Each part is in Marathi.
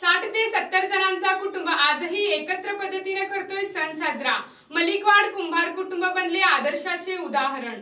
साठ ते सत्तर जणांचा कुटुंब आजही एकत्र पद्धतीने करतोय सण साजरा मलिकवाड कुंभार कुटुंब बनले आदर्शाचे उदाहरण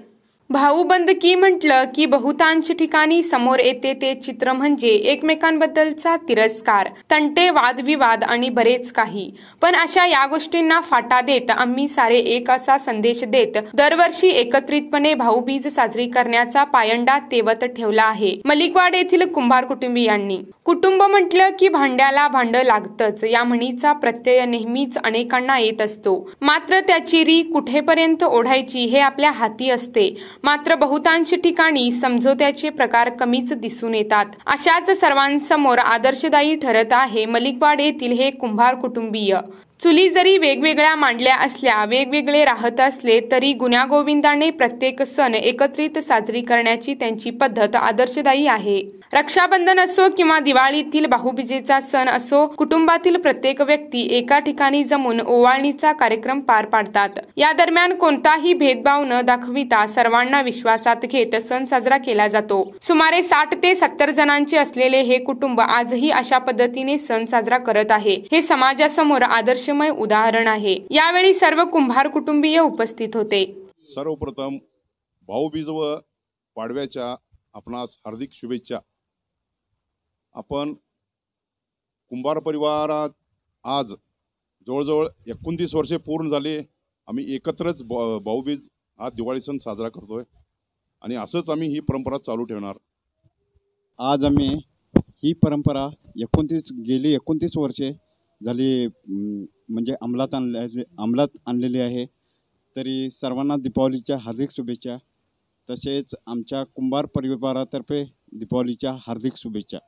की म्हटलं की बहुतांश ठिकाणी समोर येते ते चित्र म्हणजे एकमेकांबद्दलचा तिरस्कार तंटे वादविवाद आणि बरेच काही पण अशा या गोष्टींना फाटा देत आम्ही सारे एक असा संदेश देत दरवर्षी एकत्रितपणे भाऊबीज साजरी करण्याचा पायंडा तेवत ठेवला आहे मलिकवाड येथील कुंभार कुटुंबियांनी कुटुंब म्हटलं की भांड्याला भांडं लागतंच या म्हणीचा प्रत्यय नेहमीच अनेकांना येत असतो मात्र त्याची री कुठेपर्यंत ओढायची हे आपल्या हाती असते मात्र बहुतांश ठिकाणी समझोत्याचे प्रकार कमीच दिसून येतात अशाच सर्वांसमोर आदर्शदायी ठरत आहे मलिकवाड येथील हे कुंभार कुटुंबीय चुली जरी वेगवेगळ्या मांडल्या असल्या वेगवेगळे राहत असले तरी गुण्यागोविंदाने प्रत्येक सण एकत्रित साजरी करण्याची त्यांची पद्धत आदर्शदायी आहे रक्षाबंधन असो किंवा दिवाळीतील बाहुबीजेचा सण असो कुटुंबातील प्रत्येक व्यक्ती एका ठिकाणी जमून ओवाळणीचा कार्यक्रम पार पाडतात या दरम्यान कोणताही भेदभाव न दाखविता सर्वांना विश्वासात घेत सण साजरा केला जातो सुमारे साठ ते सत्तर जणांचे असलेले हे कुटुंब आजही अशा पद्धतीने सण साजरा करत आहे हे समाजासमोर आदर्श आदर्शमय उदाहरण आहे यावेळी सर्व कुंभार कुटुंबीय उपस्थित होते सर्वप्रथम भाऊबीज व पाडव्याच्या आपणास हार्दिक शुभेच्छा आपण कुंभार परिवारात आज जवळजवळ एकोणतीस वर्षे पूर्ण झाले आम्ही एकत्रच भाऊबीज हा दिवाळी सण साजरा करतोय आणि असंच आम्ही ही परंपरा चालू ठेवणार आज आम्ही ही परंपरा एकोणतीस गेली एकोणतीस वर्षे झाली म्हणजे अंमलात आणले अंमलात आणलेली आहे तरी सर्वांना दीपावलीच्या हार्दिक शुभेच्छा तसेच आमच्या कुंभार परिवारातर्फे दीपावलीच्या हार्दिक शुभेच्छा